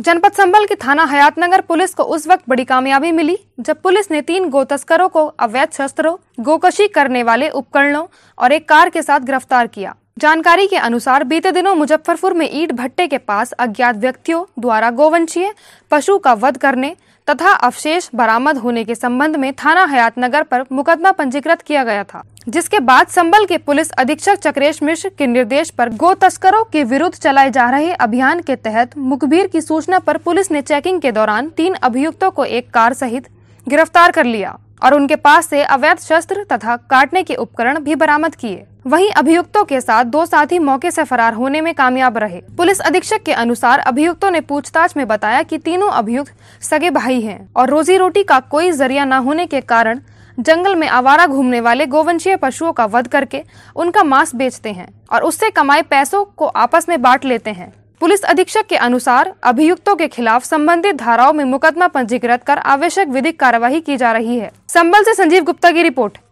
जनपद संबल के थाना हयातनगर पुलिस को उस वक्त बड़ी कामयाबी मिली जब पुलिस ने तीन गो तस्करों को अवैध शस्त्रों गोकशी करने वाले उपकरणों और एक कार के साथ गिरफ्तार किया जानकारी के अनुसार बीते दिनों मुजफ्फरपुर में ईट भट्टे के पास अज्ञात व्यक्तियों द्वारा गोवंशीय पशु का वध करने तथा अवशेष बरामद होने के संबंध में थाना हयात नगर पर मुकदमा पंजीकृत किया गया था जिसके बाद संबल के पुलिस अधीक्षक चक्रेश मिश्र के निर्देश पर गो तस्करों के विरुद्ध चलाए जा रहे अभियान के तहत मुखबिर की सूचना पर पुलिस ने चेकिंग के दौरान तीन अभियुक्तों को एक कार सहित गिरफ्तार कर लिया और उनके पास से अवैध शस्त्र तथा काटने के उपकरण भी बरामद किए वहीं अभियुक्तों के साथ दो साथी मौके से फरार होने में कामयाब रहे पुलिस अधीक्षक के अनुसार अभियुक्तों ने पूछताछ में बताया कि तीनों अभियुक्त सगे भाई हैं और रोजी रोटी का कोई जरिया न होने के कारण जंगल में आवारा घूमने वाले गोवंशीय पशुओं का वध करके उनका मांस बेचते हैं और उससे कमाए पैसों को आपस में बांट लेते हैं पुलिस अधीक्षक के अनुसार अभियुक्तों के खिलाफ संबंधित धाराओं में मुकदमा पंजीकृत कर आवश्यक विधिक कार्यवाही की जा रही है संबल से संजीव गुप्ता की रिपोर्ट